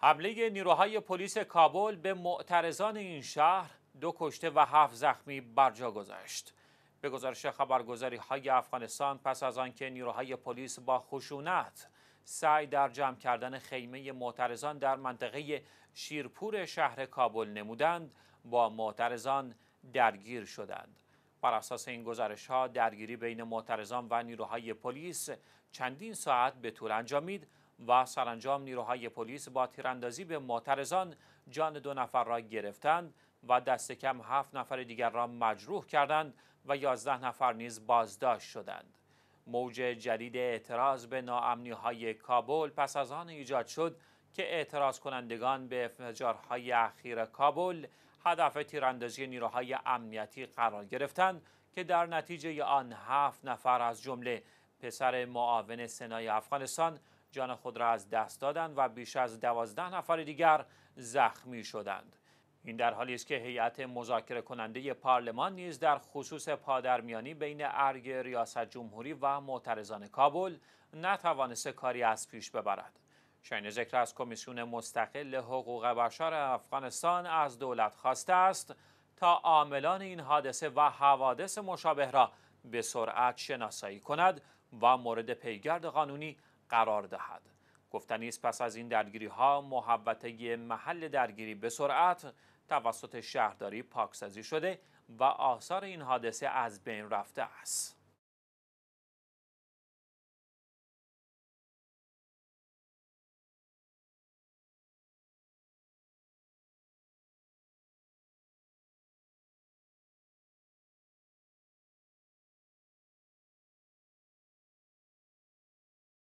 حمله نیروهای پلیس کابل به معترضان این شهر دو کشته و هفت زخمی بر جا گذاشت. به گزارش خبرگزاری های افغانستان پس از آنکه نیروهای پلیس با خشونت سعی در جمع کردن خیمه معترضان در منطقه شیرپور شهر کابل نمودند با معترضان درگیر شدند. بر اساس این گزارش ها درگیری بین معترضان و نیروهای پلیس چندین ساعت به طول انجامید و سرانجام نیروهای پلیس با تیراندازی به معترضان جان دو نفر را گرفتند و دست کم هفت نفر دیگر را مجروح کردند و یازده نفر نیز بازداشت شدند. موج جدید اعتراض به ناامنی های کابل پس از آن ایجاد شد که اعتراض کنندگان به انفجارهای اخیر کابل هدف تیراندازی نیروهای امنیتی قرار گرفتند که در نتیجه آن هفت نفر از جمله پسر معاون سنای افغانستان جان خود را از دست دادند و بیش از دوازده نفر دیگر زخمی شدند این در حالی است که هیئت مذاکره کننده پارلمان نیز در خصوص پادرمیانی بین ارگ ریاست جمهوری و معترضان کابل نتوانسته کاری از پیش ببرد شاین ذکر از کمیسیون مستقل حقوق بشر افغانستان از دولت خواسته است تا عاملان این حادثه و حوادث مشابه را به سرعت شناسایی کند و مورد پیگرد قانونی قرار دهد گفتنی است پس از این درگیری ها محوطه محل درگیری به سرعت توسط شهرداری پاکسازی شده و آثار این حادثه از بین رفته است